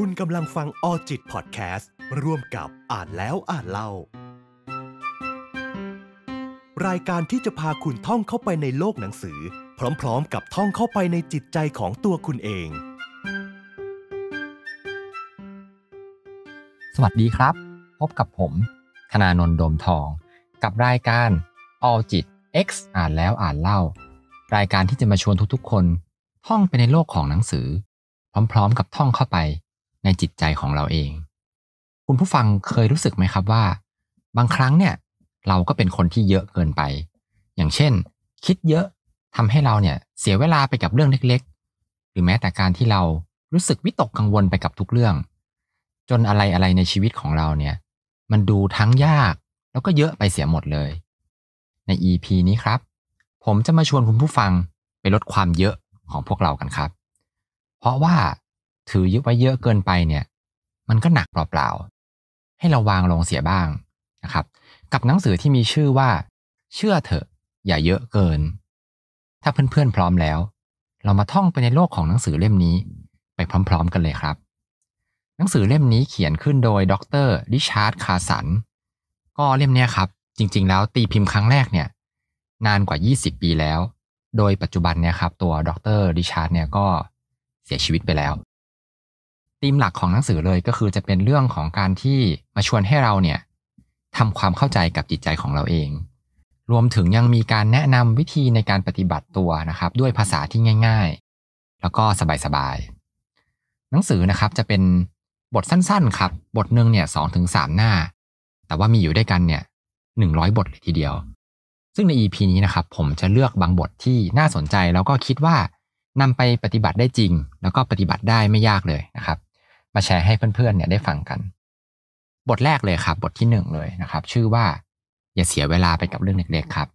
คุณกำลังฟังออจิตพอดแคสต์ร่วมกับอ่านแล้วอ่านเล่า รายการที่จะพาคุณท่องเข้าไปในโลกหนังสือ พร้อมๆกับท่องเข้าไปในจิตใจของตัวคุณเอง สวัสดีครับ พบกับผมธนานนท์โดมทอง กับรายการออจิต X อ่านแล้วอ่านเล่า รายการที่จะมาชวนทุกๆคนท่องไปในโลกของหนังสือ พร้อม ๆ กับท่องเข้าไปในจิตใจของเราเอง คุณผู้ฟังเคยรู้สึกไหมครับว่า บางครั้งเนี่ยเราก็เป็นคนที่เยอะเกินไป อย่างเช่น คิดเยอะทำให้เราเนี่ยเสียเวลาไปกับเรื่องเล็กๆ หรือแม้แต่การที่เรารู้สึกวิตกกังวลไปกับทุกเรื่อง จนอะไรอะไรในชีวิตของเราเนี่ย มันดูทั้งยากแล้วก็เยอะไปเสียหมดเลย ใน EP นี้ครับ ผมจะมาชวนคุณผู้ฟังไปลดความเยอะของพวกเรากันครับ เพราะว่าถือยึดไว้เยอะเกินไปเนี่ย มันก็หนักเปล่าๆ ให้เราวางลงเสียบ้างนะครับกับหนังสือที่มีชื่อว่า เชื่อเถอะอย่าเยอะเกิน ถ้าเพื่อนๆพร้อมแล้ว เรามาท่องไปในโลกของหนังสือเล่มนี้ไปพร้อมๆกันเลยครับ หนังสือเล่มนี้เขียนขึ้นโดยดรดิชาร์ดคาสัน ก็เล่มนี้ครับ จริงๆแล้วตีพิมพ์ครั้งแรกเนี่ย นานกว่า 20 ปีแล้ว โดยปัจจุบันเนี่ยครับตัวดรดิชาร์ดเนี่ยก็เสียชีวิตไปแล้วธีมหลักของหนังสือเลยก็คือจะเป็นเรื่องของการที่มาชวนให้เราเนี่ยทำความเข้าใจกับจิตใจของเราเอง รวมถึงยังมีการแนะนำวิธีในการปฏิบัติตัวนะครับ ด้วยภาษาที่ง่ายๆ แล้วก็สบายๆหนังสือนะครับจะเป็นบทสั้นๆครับ บทหนึ่งเนี่ยสองถึงสามหน้า แต่ว่ามีอยู่ด้วยกันเนี่ยหนึ่งร้อยบทเลยทีเดียว ซึ่งใน EP นี้นะครับผมจะเลือกบางบทที่น่าสนใจ แล้วก็คิดว่านำไปปฏิบัติได้จริง แล้วก็ปฏิบัติได้ไม่ยากเลยนะครับมาแชร์ให้เพื่อนๆเนี่ยได้ฟังกัน บทแรกเลยครับบทที่หนึ่งเลยนะครับ ชื่อว่า อย่าเสียเวลาไปกับเรื่องเล็ก ๆครับ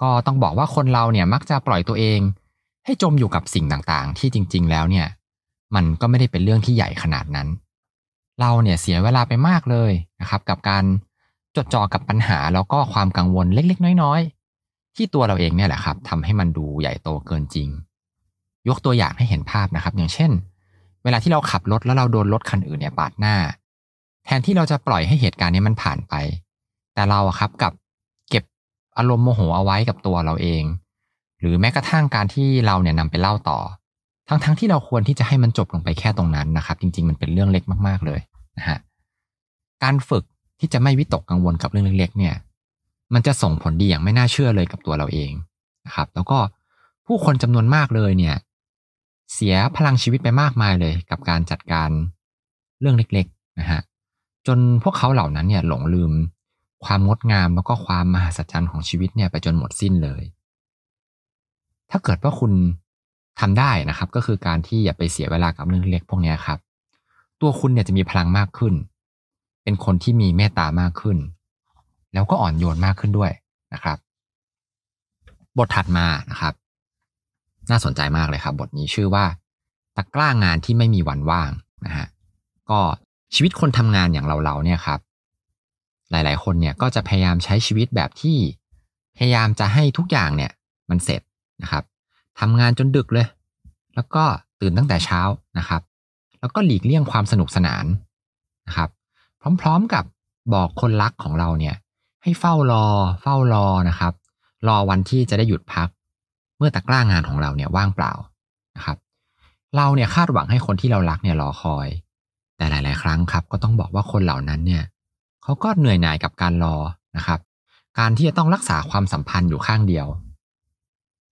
ก็ต้องบอกว่าคนเราเนี่ยมักจะปล่อยตัวเองให้จมอยู่กับสิ่งต่างๆ ที่จริง ๆ แล้วเนี่ย มันก็ไม่ได้เป็นเรื่องที่ใหญ่ขนาดนั้น เราเนี่ยเสียเวลาไปมากเลยนะครับ กับการจดจ่อกับปัญหาแล้วก็ความกังวลเล็กๆ น้อย ๆ ที่ตัวเราเองเนี่ยแหละครับทำให้มันดูใหญ่โตเกินจริง ยกตัวอย่างให้เห็นภาพนะครับ อย่างเช่นเวลาที่เราขับรถแล้วเราโดนรถคันอื่นเนี่ยปาดหน้า แทนที่เราจะปล่อยให้เหตุการณ์นี้มันผ่านไป แต่เราอะครับกับเก็บอารมณ์โมโหเอาไว้กับตัวเราเอง หรือแม้กระทั่งการที่เราเนี่ยนำไปเล่าต่อ ทั้งๆทที่เราควรที่จะให้มันจบลงไปแค่ตรงนั้นนะครับ จริงๆมันเป็นเรื่องเล็กมากๆเลยนะฮะการฝึกที่จะไม่วิตกกังวลกับเรื่องเล็กๆเนี่ยมันจะส่งผลดีอย่างไม่น่าเชื่อเลยกับตัวเราเองนะครับแล้วก็ผู้คนจำนวนมากเลยเนี่ยเสียพลังชีวิตไปมากมายเลย กับการจัดการเรื่องเล็ก ๆ นะฮะ จนพวกเขาเหล่านั้นเนี่ยหลงลืม ความงดงามแล้วก็ความมหัศจรรย์ของชีวิตเนี่ยไปจนหมดสิ้นเลย ถ้าเกิดว่าคุณทำได้นะครับ ก็คือการที่อย่าไปเสียเวลากับเรื่องเล็ก พวกนี้ครับ ตัวคุณเนี่ยจะมีพลังมากขึ้น เป็นคนที่มีเมตตามากขึ้น แล้วก็อ่อนโยนมากขึ้นด้วยนะครับ บทถัดมานะครับน่าสนใจมากเลยครับบทนี้ชื่อว่าตะกร้างานที่ไม่มีวันว่างนะฮะก็ชีวิตคนทำงานอย่างเราเราเนี่ยครับหลายๆคนเนี่ยก็จะพยายามใช้ชีวิตแบบที่พยายามจะให้ทุกอย่างเนี่ย มันเสร็จนะครับทำงานจนดึกเลย แล้วก็ตื่นตั้งแต่เช้านะครับ แล้วก็หลีกเลี่ยงความสนุกสนานนะครับ พร้อมๆกับบอกคนรักของเราเนี่ยให้เฝ้ารอ เฝ้ารอนะครับ รอวันที่จะได้หยุดพักเมื่อตะกร้างานของเราเนี่ยว่างเปล่านะครับ เราเนี่ยคาดหวังให้คนที่เรารักเนี่ยรอคอย แต่หลายๆครั้งครับ ก็ต้องบอกว่าคนเหล่านั้นเนี่ยเขาก็เหนื่อยหน่ายกับการรอนะครับ การที่จะต้องรักษาความสัมพันธ์อยู่ข้างเดียว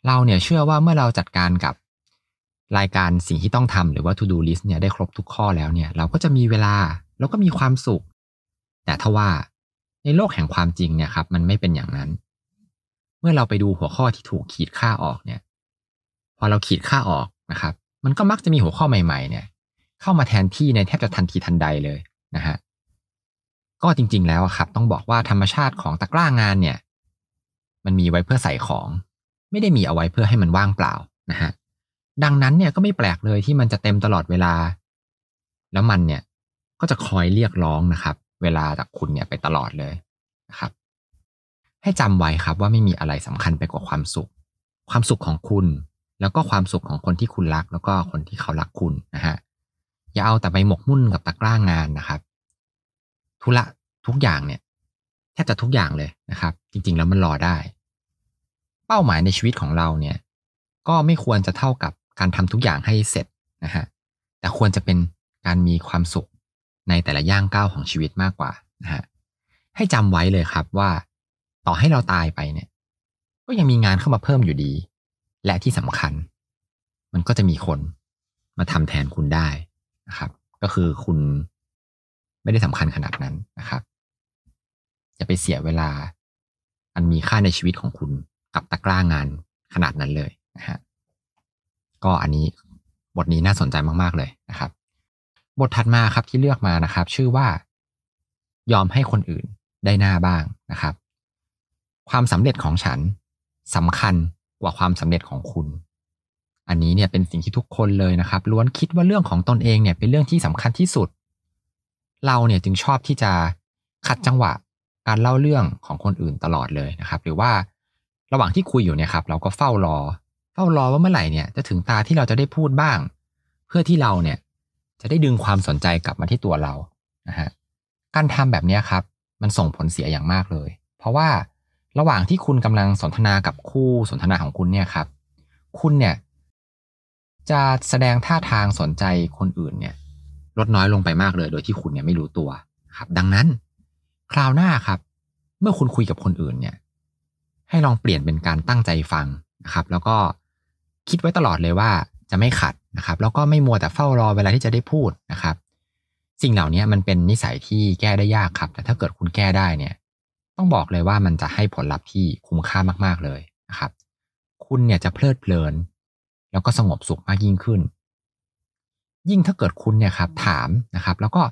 เราเนี่ยเชื่อว่าเมื่อเราจัดการกับรายการสิ่งที่ต้องทำหรือว่า to do list เนี่ยได้ครบทุกข้อแล้วเนี่ยเราก็จะมีเวลาแล้วก็มีความสุข แต่ทว่าในโลกแห่งความจริงเนี่ยครับมันไม่เป็นอย่างนั้นมื่อเราไปดูหัวข้อที่ถูกขีดค่าออกเนี่ย พอเราขีดค่าออกนะครับ มันก็มักจะมีหัวข้อใหม่ๆ เนี่ย เข้ามาแทนที่ในแทบจะทันทีทันใดเลยนะฮะ ก็จริงๆแล้วครับ ต้องบอกว่าธรรมชาติของตะกร้างานเนี่ย มันมีไว้เพื่อใส่ของ ไม่ได้มีเอาไว้เพื่อให้มันว่างเปล่านะฮะ ดังนั้นเนี่ยก็ไม่แปลกเลยที่มันจะเต็มตลอดเวลา แล้วมันเนี่ยก็จะคอยเรียกร้องนะครับ เวลาจากคุณเนี่ย ไปตลอดเลยนะครับให้จำไว้ครับว่าไม่มีอะไรสำคัญไปกว่าความสุข ความสุขของคุณ แล้วก็ความสุขของคนที่คุณรักแล้วก็คนที่เขารักคุณนะฮะ อย่าเอาแต่ไปหมกมุ่นกับตะกร้างงานนะครับธุระทุกอย่างเนี่ยแทบจะทุกอย่างเลยนะครับ จริงๆแล้วมันรอได้ เป้าหมายในชีวิตของเราเนี่ย ก็ไม่ควรจะเท่ากับการทำทุกอย่างให้เสร็จนะฮะแต่ควรจะเป็นการมีความสุขในแต่ละย่างก้าวของชีวิตมากกว่านะฮะให้จำไว้เลยครับว่าต่อให้เราตายไปเนี่ย ก็ยังมีงานเข้ามาเพิ่มอยู่ดี และที่สำคัญ มันก็จะมีคนมาทำแทนคุณได้นะครับ ก็คือคุณไม่ได้สำคัญขนาดนั้นนะครับอย่าไปเสียเวลาอันมีค่าในชีวิตของคุณกับตะกร้างานขนาดนั้นเลยนะฮะก็อันนี้บทนี้น่าสนใจมากๆเลยนะครับ บทถัดมาครับที่เลือกมานะครับ ชื่อว่ายอมให้คนอื่นได้หน้าบ้างนะครับความสำเร็จของฉันสำคัญกว่าความสำเร็จของคุณ อันนี้เนี่ยเป็นสิ่งที่ทุกคนเลยนะครับ ล้วนคิดว่าเรื่องของตนเองเนี่ยเป็นเรื่องที่สำคัญที่สุด เราเนี่ยจึงชอบที่จะขัดจังหวะการเล่าเรื่องของคนอื่นตลอดเลยนะครับ หรือว่าระหว่างที่คุยอยู่เนี่ยครับเราก็เฝ้ารอ เฝ้ารอว่าเมื่อไหร่เนี่ยจะถึงตาที่เราจะได้พูดบ้าง เพื่อที่เราเนี่ยจะได้ดึงความสนใจกลับมาที่ตัวเรานะฮะการทำแบบนี้ครับ มันส่งผลเสียอย่างมากเลย เพราะว่าระหว่างที่คุณกำลังสนทนากับคู่สนทนาของคุณเนี่ยครับ คุณเนี่ย จะแสดงท่าทางสนใจคนอื่นเนี่ย ลดน้อยลงไปมากเลย โดยที่คุณเนี่ยไม่รู้ตัวครับ ดังนั้น คราวหน้าครับ เมื่อคุณคุยกับคนอื่นเนี่ย ให้ลองเปลี่ยนเป็นการตั้งใจฟังนะครับ แล้วก็คิดไว้ตลอดเลยว่าจะไม่ขัดนะครับ แล้วก็ไม่มัวแต่เฝ้ารอเวลาที่จะได้พูดนะครับ สิ่งเหล่านี้มันเป็นนิสัยที่แก้ได้ยากครับ แต่ถ้าเกิดคุณแก้ได้เนี่ยต้องบอกเลยว่ามันจะให้ผลลัพธ์ที่คุ้มค่ามาก ๆเลยนะครับคุณเนี่ยจะเพลิดเพลินแล้วก็สงบสุขมากยิ่งขึ้น ยิ่งถ้าเกิดคุณเนี่ยครับ ถามนะครับ แล้วก็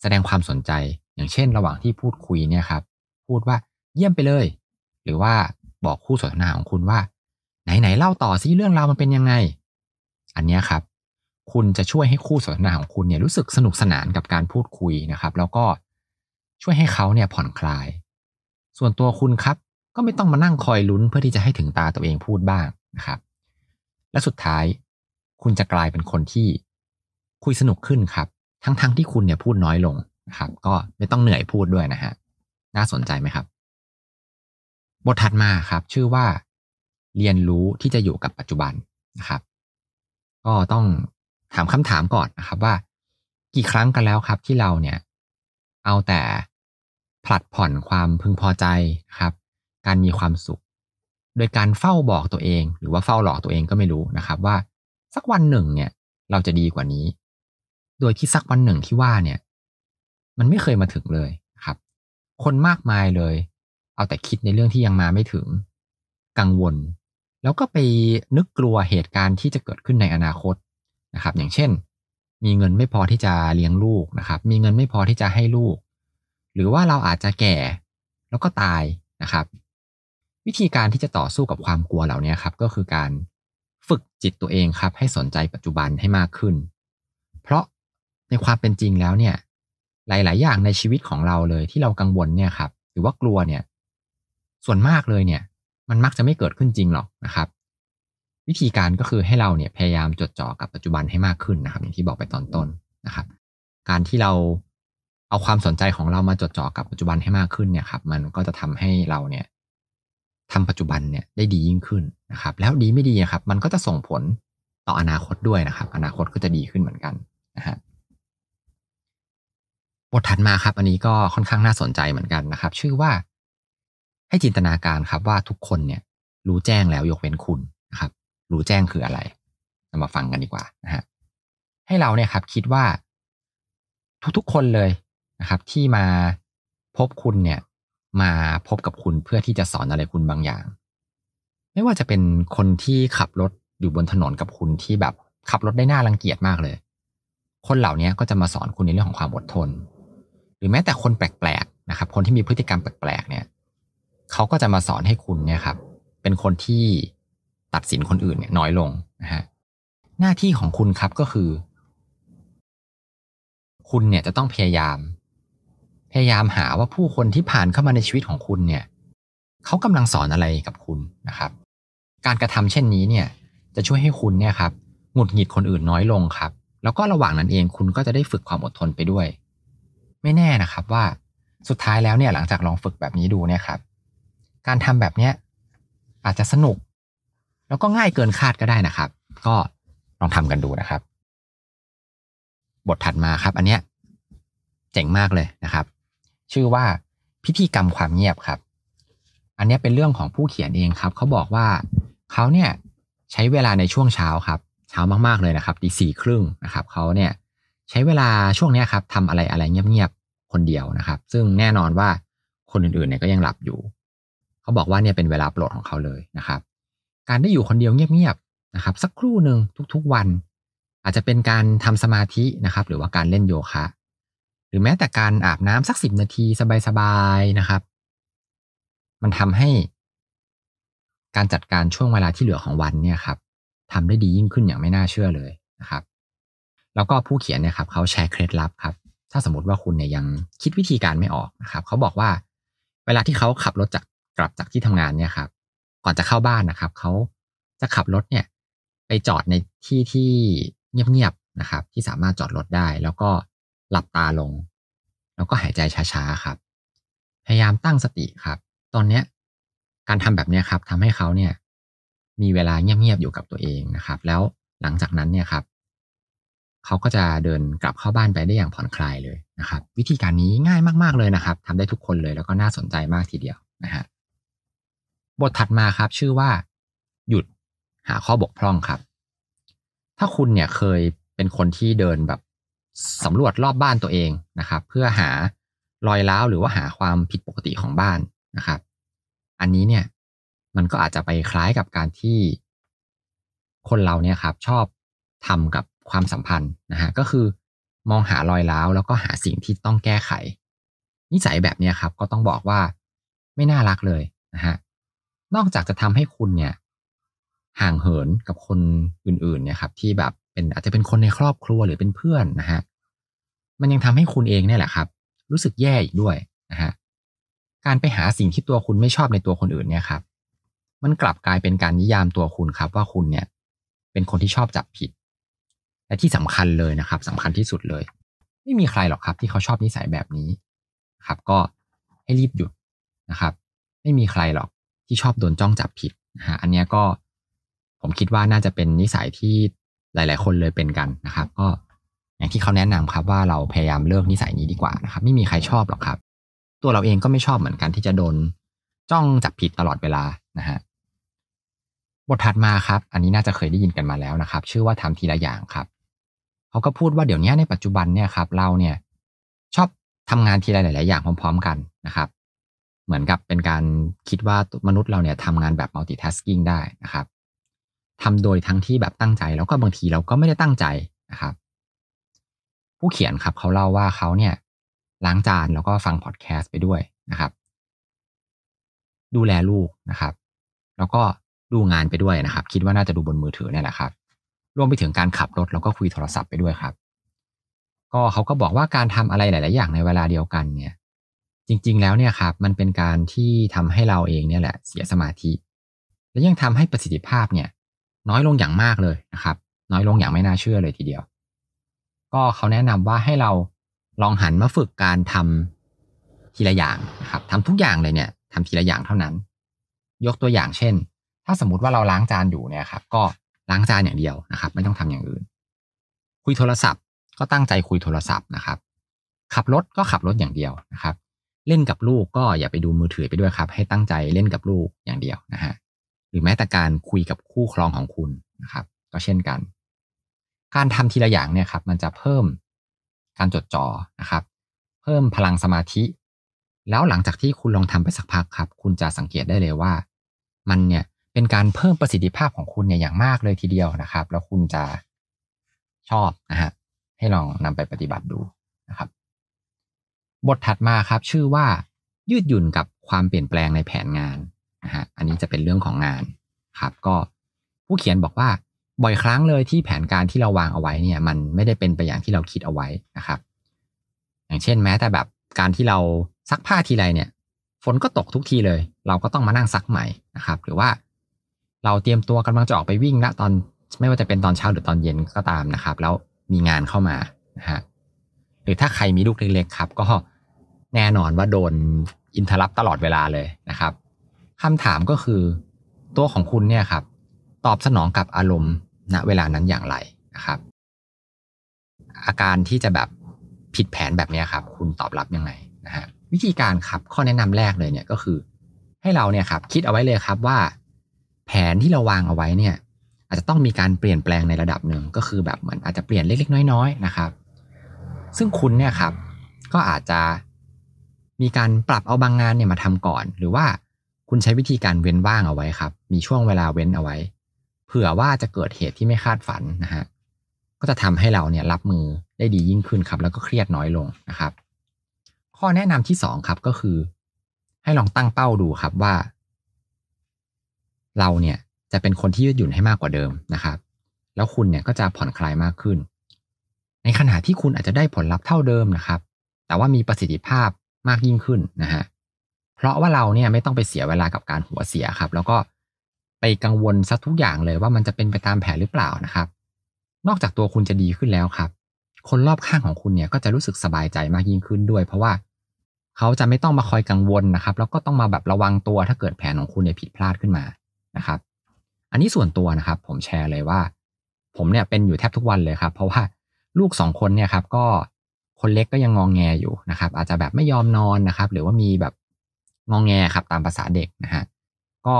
แสดงความสนใจ อย่างเช่นระหว่างที่พูดคุยเนี่ยครับ พูดว่าเยี่ยมไปเลย หรือว่าบอกคู่สนทนาของคุณว่าไหนๆเล่าต่อซิเรื่องราวมันเป็นยังไง อันนี้ครับ คุณจะช่วยให้คู่สนทนาของคุณเนี่ยรู้สึกสนุกสนานกับการพูดคุยนะครับแล้วก็ช่วยให้เขาเนี่ยผ่อนคลายส่วนตัวคุณครับ ก็ไม่ต้องมานั่งคอยลุ้นเพื่อที่จะให้ถึงตาตัวเองพูดบ้างนะครับ และสุดท้าย คุณจะกลายเป็นคนที่คุยสนุกขึ้นครับ ทั้ง ๆทที่คุณเนี่ยพูดน้อยลงนะครับก็ไม่ต้องเหนื่อยพูดด้วยนะฮะ น่าสนใจไหมครับ บทถัดมาครับ ชื่อว่า เรียนรู้ที่จะอยู่กับปัจจุบันนะครับ ก็ต้องถามคำถามก่อนนะครับ ว่า กี่ครั้งกันแล้วครับ ที่เราเนี่ย เอาแต่ผลัดผ่อนความพึงพอใจครับ การมีความสุข โดยการเฝ้าบอกตัวเอง หรือว่าเฝ้าหลอกตัวเองก็ไม่รู้นะครับ ว่าสักวันหนึ่งเนี่ย เราจะดีกว่านี้ โดยที่สักวันหนึ่งที่ว่าเนี่ย มันไม่เคยมาถึงเลยครับ คนมากมายเลยเอาแต่คิดในเรื่องที่ยังมาไม่ถึง กังวลแล้วก็ไปนึกกลัวเหตุการณ์ที่จะเกิดขึ้นในอนาคตนะครับ อย่างเช่น มีเงินไม่พอที่จะเลี้ยงลูกนะครับ มีเงินไม่พอที่จะให้ลูกหรือว่าเราอาจจะแก่แล้วก็ตายนะครับ วิธีการที่จะต่อสู้กับความกลัวเหล่านี้ครับ ก็คือการฝึกจิตตัวเองครับ ให้สนใจปัจจุบันให้มากขึ้น เพราะในความเป็นจริงแล้วเนี่ย หลายๆ อย่างในชีวิตของเราเลยที่เรากังวลเนี่ยครับ หรือว่ากลัวเนี่ย ส่วนมากเลยเนี่ย มันมักจะไม่เกิดขึ้นจริงหรอกนะครับ วิธีการก็คือให้เราเนี่ยพยายามจดจ่อกับปัจจุบันให้มากขึ้นนะครับอย่างที่บอกไปตอนต้นนะครับ การที่เราเอาความสนใจของเรามาจดจ่อกับปัจจุบันให้มากขึ้นเนี่ยครับมันก็จะทำให้เราเนี่ยทำปัจจุบันเนี่ยได้ดียิ่งขึ้นนะครับ แล้วดีไม่ดีนครับ มันก็จะส่งผลต่ออนาคตด้วยนะครับ อนาคตก็จะดีขึ้นเหมือนกันนะฮะบทถัดมาครับ อันนี้ก็ค่อนข้างน่าสนใจเหมือนกันนะครับ ชื่อว่าให้จินตนาการครับว่าทุกคนเนี่ย รู้แจ้งแล้วยกเว้นคุณนะครับ รู้แจ้งคืออะไรรามาฟังกันดีกว่านะฮะให้เราเนี่ยครับคิดว่า ทุกๆคนเลยะครับที่มาพบคุณเนี่ยมาพบกับคุณเพื่อที่จะสอนอะไรคุณบางอย่าง ไม่ว่าจะเป็นคนที่ขับรถอยู่บนถนนกับคุณที่แบบขับรถได้หน้ารังเกียจมากเลย คนเหล่านี้ก็จะมาสอนคุณในเรื่องของความอดทน หรือแม้แต่คนแปลกๆนะครับคนที่มีพฤติกรรมแปลกๆเนี่ยเขาก็จะมาสอนให้คุณเนี่ยครับ เป็นคนที่ตัดสินคนอื่นเนี่ยน้อยลงนะฮะหน้าที่ของคุณครับก็คือ คุณเนี่ยจะต้องพยายามพยายามหาว่าผู้คนที่ผ่านเข้ามาในชีวิตของคุณเนี่ยเขากำลังสอนอะไรกับคุณนะครับ การกระทำเช่นนี้เนี่ย จะช่วยให้คุณเนี่ยครับหงุดหงิดคนอื่นน้อยลงครับ แล้วก็ระหว่างนั้นเองคุณก็จะได้ฝึกความอดทนไปด้วย ไม่แน่นะครับว่าสุดท้ายแล้วเนี่ย หลังจากลองฝึกแบบนี้ดูเนี่ยครับ การทำแบบเนี้ยอาจจะสนุกแล้วก็ง่ายเกินคาดก็ได้นะครับ ก็ลองทำกันดูนะครับ บทถัดมาครับ อันเนี้ยเจ๋งมากเลยนะครับชื่อว่าพิธีกรรมความเงียบครับ อันนี้เป็นเรื่องของผู้เขียนเองครับเขาบอกว่าเขาเนี่ยใช้เวลาในช่วงเช้าครับ เช้ามากๆเลยนะครับตีสี่ครึ่งนะครับเขาเนี่ยใช้เวลาช่วงนี้ครับทำอะไรอะไรเงียบๆคนเดียวนะครับ ซึ่งแน่นอนว่าคนอื่นๆเนี่ยก็ยังหลับอยู่เขาบอกว่าเนี่ยเป็นเวลาโปรดของเขาเลยนะครับ การได้อยู่คนเดียวเงียบๆนะครับ สักครู่หนึ่งทุก ๆวัน อาจจะเป็นการทำสมาธินะครับ หรือว่าการเล่นโยคะหรือแม้แต่การอาบน้ำสักสิบนาทีสบายๆ นะครับ มันทำให้การจัดการช่วงเวลาที่เหลือของวันเนี่ยครับทำได้ดียิ่งขึ้นอย่างไม่น่าเชื่อเลยนะครับ แล้วก็ผู้เขียนเนี่ยครับเขาแชร์เคล็ดลับครับ ถ้าสมมติว่าคุณเนี่ยยังคิดวิธีการไม่ออกนะครับเขาบอกว่า เวลาที่เขาขับรถจากกลับจากที่ทำงานเนี่ยครับ ก่อนจะเข้าบ้านนะครับ เขาจะขับรถเนี่ย ไปจอดในที่ที่เงียบๆนะครับ ที่สามารถจอดรถได้แล้วก็หลับตาลง แล้วก็หายใจช้าๆครับ พยายามตั้งสติครับ ตอนเนี้ย การทำแบบนี้ครับ ทำให้เขาเนี่ย มีเวลาเงียบๆอยู่กับตัวเองนะครับ แล้วหลังจากนั้นเนี่ยครับเขาก็จะเดินกลับเข้าบ้านไปได้อย่างผ่อนคลายเลยนะครับ วิธีการนี้ง่ายมากๆเลยนะครับ ทำได้ทุกคนเลยแล้วก็น่าสนใจมากทีเดียวนะฮะบทถัดมาครับ ชื่อว่าหยุดหาข้อบกพร่องครับ ถ้าคุณเนี่ยเคยเป็นคนที่เดินแบบสำรวจรอบบ้านตัวเองนะครับ เพื่อหารอยร้าวหรือว่าหาความผิดปกติของบ้านนะครับ อันนี้เนี่ยมันก็อาจจะไปคล้ายกับการที่คนเราเนี่ยครับชอบทำกับความสัมพันธ์นะฮะก็คือ มองหารอยร้าวแล้วก็หาสิ่งที่ต้องแก้ไข นิสัยแบบนี้ครับก็ต้องบอกว่าไม่น่ารักเลยนะฮะนอกจากจะทำให้คุณเนี่ยห่างเหินกับคนอื่นๆเนี่ยครับที่แบบเป็นอาจจะเป็นคนในครอบครัวหรือเป็นเพื่อนนะฮะมันยังทำให้คุณเองเนี่ยแหละครับ รู้สึกแย่อีกด้วยนะฮะการไปหาสิ่งที่ตัวคุณไม่ชอบในตัวคนอื่นเนี่ยครับมันกลับกลายเป็นการนิยามตัวคุณครับ ว่าคุณเนี่ย เป็นคนที่ชอบจับผิด และที่สำคัญเลยนะครับ สำคัญที่สุดเลย ไม่มีใครหรอกครับที่เขาชอบนิสัยแบบนี้ ครับ ก็ให้รีบหยุดนะครับ ไม่มีใครหรอกที่ชอบโดนจ้องจับผิดนะฮะอันนี้ก็ผมคิดว่าน่าจะเป็นนิสัยที่หลาย ๆ คนเลยเป็นกันนะครับ ก็อย่างที่เขาแนะนำครับว่าเราพยายามเลิกนิสัยนี้ดีกว่านะครับไม่มีใครชอบหรอกครับ ตัวเราเองก็ไม่ชอบเหมือนกันที่จะโดน จ้องจับผิดตลอดเวลานะฮะบทถัดมาครับ อันนี้น่าจะเคยได้ยินกันมาแล้วนะครับ ชื่อว่าทำทีละอย่างครับเขาก็พูดว่าเดี๋ยวนี้ในปัจจุบันเนี่ยครับ เราเนี่ยชอบทำงานทีละหลาย ๆ อย่างพร้อม ๆ กันนะครับ เหมือนกับเป็นการคิดว่ามนุษย์เราเนี่ยทำงานแบบ multitasking ได้นะครับทำโดยทั้งที่แบบตั้งใจแล้วก็บางทีเราก็ไม่ได้ตั้งใจนะครับ ผู้เขียนครับเขาเล่าว่าเขาเนี่ยล้างจานแล้วก็ฟังพอดแคสต์ไปด้วยนะครับ ดูแลลูกนะครับ แล้วก็ดูงานไปด้วยนะครับ คิดว่าน่าจะดูบนมือถือเนี่ยแหละครับ รวมไปถึงการขับรถแล้วก็คุยโทรศัพท์ไปด้วยครับ ก็เขาก็บอกว่าการทำอะไรหลาย ๆ อย่างในเวลาเดียวกันเนี่ย จริง ๆ แล้วเนี่ยครับมันเป็นการที่ทำให้เราเองเนี่ยแหละเสียสมาธิ และยังทำให้ประสิทธิภาพเนี่ยน้อยลงอย่างมากเลยนะครับ น้อยลงอย่างไม่น่าเชื่อเลยทีเดียว ก็เขาแนะนำว่าให้เราลองหันมาฝึกการทำทีละอย่างนะครับทำทุกอย่างเลยเนี่ยทำทีละอย่างเท่านั้น ยกตัวอย่างเช่น ถ้าสมมติว่าเราล้างจานอยู่เนี่ยครับ ก็ล้างจานอย่างเดียวนะครับ ไม่ต้องทำอย่างอื่น คุยโทรศัพท์ก็ตั้งใจคุยโทรศัพท์นะครับ ขับรถก็ขับรถอย่างเดียวนะครับ เล่นกับลูกก็อย่าไปดูมือถือไปด้วยครับ ให้ตั้งใจเล่นกับลูกอย่างเดียวนะฮะหรือแม้แต่การคุยกับคู่ครองของคุณนะครับ ก็เช่นกัน การทำทีละอย่างเนี่ยครับมันจะเพิ่มการจดจ่อนะครับ เพิ่มพลังสมาธิ แล้วหลังจากที่คุณลองทำไปสักพักครับ คุณจะสังเกตได้เลยว่า มันเนี่ยเป็นการเพิ่มประสิทธิภาพของคุณเนี่ยอย่างมากเลยทีเดียวนะครับ แล้วคุณจะชอบนะฮะให้ลองนำไปปฏิบัติดูนะครับ บทถัดมาครับ ชื่อว่า ยืดหยุ่นกับความเปลี่ยนแปลงในแผนงานนะฮะอันนี้จะเป็นเรื่องของงานครับ ก็ผู้เขียนบอกว่าบ่อยครั้งเลยที่แผนการที่เราวางเอาไว้เนี่ย มันไม่ได้เป็นไปอย่างที่เราคิดเอาไว้นะครับ อย่างเช่น แม้แต่แบบการที่เราซักผ้าทีไรเนี่ย ฝนก็ตกทุกทีเลย เราก็ต้องมานั่งซักใหม่นะครับ หรือว่าเราเตรียมตัวกำลังจะออกไปวิ่งละตอน ไม่ว่าจะเป็นตอนเช้าหรือตอนเย็นก็ตามนะครับ แล้วมีงานเข้ามานะฮะหรือถ้าใครมีลูกเล็ก ๆ ครับ ก็แน่นอนว่าโดนอินทรัพตลอดเวลาเลยนะครับคำถามก็คือตัวของคุณเนี่ยครับ ตอบสนองกับอารมณ์ณเวลานั้นอย่างไรนะครับ อาการที่จะแบบผิดแผนแบบนี้ครับ คุณตอบรับยังไงนะฮะวิธีการครับข้อแนะนำแรกเลยเนี่ยก็คือ ให้เราเนี่ยครับ คิดเอาไว้เลยครับว่าแผนที่เราวางเอาไว้เนี่ย อาจจะต้องมีการเปลี่ยนแปลงในระดับหนึ่ง ก็คือแบบเหมือนอาจจะเปลี่ยนเล็กๆ น้อยๆนะครับซึ่งคุณเนี่ยครับก็อาจจะมีการปรับเอาบางงานเนี่ยมาทำก่อนหรือว่าคุณใช้วิธีการเว้นว่างเอาไว้ครับ มีช่วงเวลาเว้นเอาไว้ เผื่อว่าจะเกิดเหตุที่ไม่คาดฝันนะฮะ ก็จะทำให้เราเนี่ยรับมือได้ดียิ่งขึ้นครับ แล้วก็เครียดน้อยลงนะครับ ข้อแนะนำที่สองครับก็คือ ให้ลองตั้งเป้าดูครับว่า เราเนี่ยจะเป็นคนที่ยืดหยุ่นให้มากกว่าเดิมนะครับ แล้วคุณเนี่ยก็จะผ่อนคลายมากขึ้น ในขณะที่คุณอาจจะได้ผลลัพธ์เท่าเดิมนะครับ แต่ว่ามีประสิทธิภาพมากยิ่งขึ้นนะฮะเพราะว่าเราเนี่ย ไม่ต้องไปเสียเวลากับการหัวเสียครับ แล้วก็ไปกังวลซะทุกอย่างเลยว่ามันจะเป็นไปตามแผนหรือเปล่านะครับ นอกจากตัวคุณจะดีขึ้นแล้วครับ คนรอบข้างของคุณเนี่ยก็จะรู้สึกสบายใจมากยิ่งขึ้นด้วย เพราะว่าเขาจะไม่ต้องมาคอยกังวลนะครับ แล้วก็ต้องมาแบบระวังตัวถ้าเกิดแผนของคุณเนี่ยผิดพลาดขึ้นมานะครับ อันนี้ส่วนตัวนะครับ ผมแชร์เลยว่า ผมเนี่ยเป็นอยู่แทบทุกวันเลยครับเพราะว่าลูกสองคนเนี่ยครับก็คนเล็กก็ยังงองแงอยู่นะครับอาจจะแบบไม่ยอมนอนนะครับ หรือว่ามีแบบงองแงครับตามภาษาเด็กนะฮะก็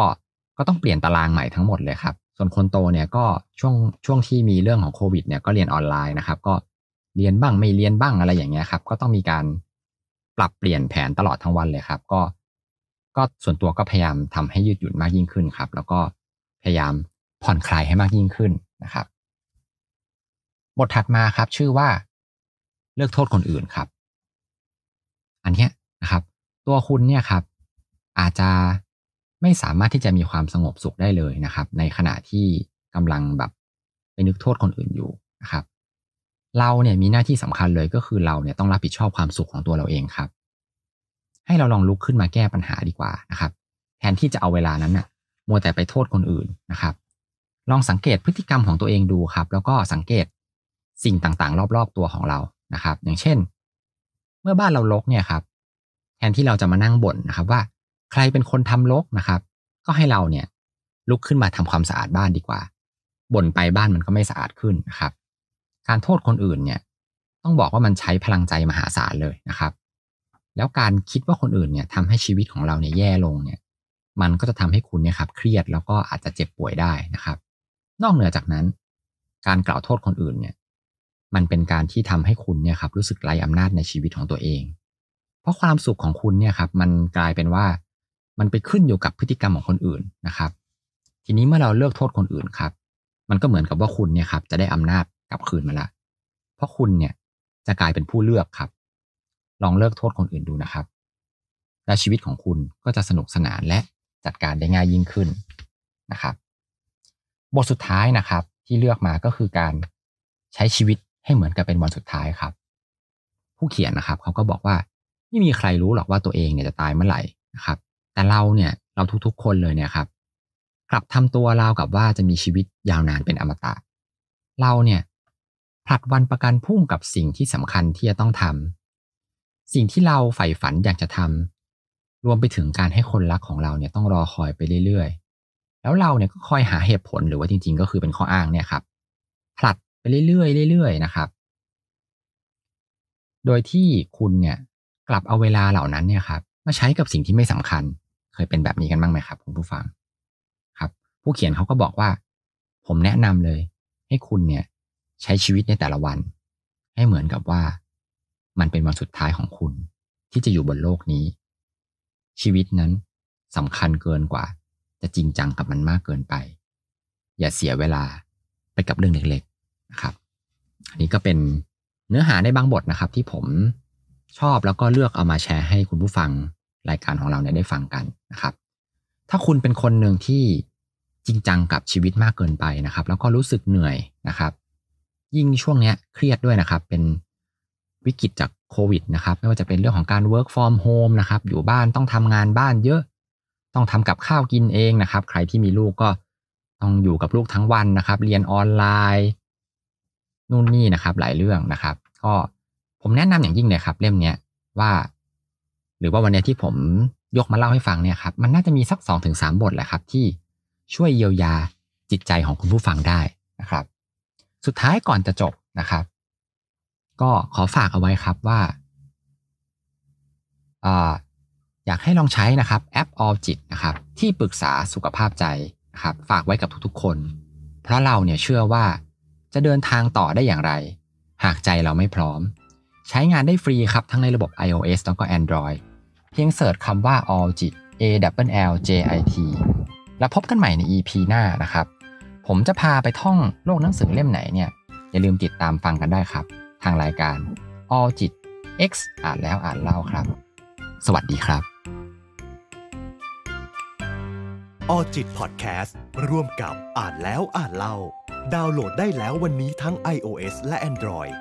ก็ต้องเปลี่ยนตารางใหม่ทั้งหมดเลยครับ ส่วนคนโตเนี่ยก็ช่วงช่วงที่มีเรื่องของโควิด เนี่ย ก็เรียนออนไลน์นะครับ ก็เรียนบ้างไม่เรียนบ้างอะไรอย่างเงี้ยครับ ก็ต้องมีการปรับเปลี่ยนแผนตลอดทั้งวันเลยครับ ก็ก็ส่วนตัวก็พยายามทำให้ยืดหยุ่นมากยิ่งขึ้นครับ แล้วก็พยายามผ่อนคลายให้มากยิ่งขึ้นนะครับ บทถัดมาครับ ชื่อว่า เลิกโทษคนอื่นครับ อันเนี้ยนะครับ ตัวคุณเนี่ยครับอาจจะไม่สามารถที่จะมีความสงบสุขได้เลยนะครับ ในขณะที่กำลังแบบไปนึกโทษคนอื่นอยู่นะครับ เราเนี่ย มีหน้าที่สำคัญเลยก็คือเราเนี่ยต้องรับผิดชอบความสุขของตัวเราเองครับ ให้เราลองลุกขึ้นมาแก้ปัญหาดีกว่านะครับ แทนที่จะเอาเวลานั้นน่ะมัวแต่ไปโทษคนอื่นนะครับ ลองสังเกตพฤติกรรมของตัวเองดูครับ แล้วก็สังเกตสิ่งต่างๆ รอบๆตัวของเรานะครับ อย่างเช่น เมื่อบ้านเราลกเนี่ยครับ แทนที่เราจะมานั่งบ่นนะครับว่าใครเป็นคนทำรกนะครับ ก็ให้เราเนี่ยลุกขึ้นมาทำความสะอาดบ้านดีกว่าบ่นไปบ้านมันก็ไม่สะอาดขึ้นนะครับ การโทษคนอื่นเนี่ย ต้องบอกว่ามันใช้พลังใจมหาศาลเลยนะครับ แล้วการคิดว่าคนอื่นเนี่ยทำให้ชีวิตของเราเนี่ยแย่ลงเนี่ย มันก็จะทำให้คุณเนี่ยครับเครียดแล้วก็อาจจะเจ็บป่วยได้นะครับ นอกเหนือจากนั้น การกล่าวโทษคนอื่นเนี่ยมันเป็นการที่ทำให้คุณเนี่ยครับรู้สึกไร้อำนาจในชีวิตของตัวเอง เพราะความสุขของคุณเนี่ยครับ มันกลายเป็นว่ามันไปขึ้นอยู่กับพฤติกรรมของคนอื่นนะครับ ทีนี้เมื่อเราเลิกโทษคนอื่นครับ มันก็เหมือนกับว่าคุณเนี่ยครับ จะได้อำนาจกลับคืนมาละ เพราะคุณเนี่ยจะกลายเป็นผู้เลือกครับ ลองเลิกโทษคนอื่นดูนะครับ และชีวิตของคุณก็จะสนุกสนานและจัดการได้ง่ายยิ่งขึ้นนะครับ บทสุดท้ายนะครับ ที่เลือกมาก็คือการใช้ชีวิตให้เหมือนกับเป็นวันสุดท้ายครับ ผู้เขียนนะครับเขาก็บอกว่าไม่มีใครรู้หรอกว่าตัวเองเนี่ยจะตายเมื่อไหร่นะครับแต่เราเนี่ยเราทุกๆ คนเลยเนี่ยครับ กลับทำตัวเรากับว่าจะมีชีวิตยาวนานเป็นอมตะ เราเนี่ยผลัดวันประกันพุ่งกับสิ่งที่สำคัญที่จะต้องทำ สิ่งที่เราใฝ่ฝัน อยากจะทำ รวมไปถึงการให้คนรัก ของเราเนี่ยต้องรอคอยไปเรื่อยๆ แล้วเราเนี่ยก็คอยหาเหตุผลหรือว่าจริงๆ ก็คือเป็นข้ออ้างเนี่ยครับผลัดไปเรื่อยๆเรื่อยๆนะครับ โดยที่คุณเนี่ยกลับเอาเวลาเหล่านั้นเนี่ยครับมาใช้กับสิ่งที่ไม่สำคัญเคยเป็นแบบนี้กันบ้างไหมครับ คุณผู้ฟัง ครับ ผู้เขียนเขาก็บอกว่า ผมแนะนำเลย ให้คุณเนี่ย ใช้ชีวิตในแต่ละวัน ให้เหมือนกับว่ามันเป็นวันสุดท้ายของคุณ ที่จะอยู่บนโลกนี้ ชีวิตนั้นสำคัญเกินกว่า จะจริงจังกับมันมากเกินไป อย่าเสียเวลาไปกับเรื่องเล็กๆนะครับ อันนี้ก็เป็นเนื้อหาในบางบทนะครับ ที่ผมชอบแล้วก็เลือกเอามาแชร์ให้คุณผู้ฟังรายการของเราเนี่ยได้ฟังกันนะครับ ถ้าคุณเป็นคนหนึ่งที่จริงจังกับชีวิตมากเกินไปนะครับ แล้วก็รู้สึกเหนื่อยนะครับ ยิ่งช่วงเนี้ยเครียดด้วยนะครับ เป็นวิกฤตจากโควิด นะครับ ไม่ว่าจะเป็นเรื่องของการ work from home นะครับ อยู่บ้านต้องทำงานบ้านเยอะ ต้องทำกับข้าวกินเองนะครับ ใครที่มีลูกก็ต้องอยู่กับลูกทั้งวันนะครับ เรียนออนไลน์นู่นนี่นะครับ หลายเรื่องนะครับ ก็ผมแนะนำอย่างยิ่งเลยครับเล่มเนี้ยว่าหรือว่าวันนี้ที่ผมยกมาเล่าให้ฟังเนี่ยครับมันน่าจะมีสัก2อถึงสบทแหละครับที่ช่วยเยียวยาจิตใจของคุณผู้ฟังได้นะครับ สุดท้ายก่อนจะจบนะครับ ก็ขอฝากเอาไว้ครับว่า อยากให้ลองใช้นะครับแอปอ l l จิตนะครับที่ปรึกษาสุขภาพใจนะครับฝากไว้กับทุกๆคน เพราะเราเนี่ยเชื่อว่าจะเดินทางต่อได้อย่างไร หากใจเราไม่พร้อม ใช้งานได้ฟรีครับทั้งในระบบ iOS แล้วก็ Android เพียงเสิร์ชคำว่า Aljit l A W L J I T แล้วพบกันใหม่ใน EP หน้านะครับ ผมจะพาไปท่องโลกหนังสือเล่มไหนเนี่ย อย่าลืมติดตามฟังกันได้ครับ ทางรายการ Aljit l X อ่านแล้วอ่านเล่าครับ สวัสดีครับ alljit podcast ร่วมกับอ่านแล้วอ่านเล่า ดาวน์โหลดได้แล้ววันนี้ทั้ง iOS และ Android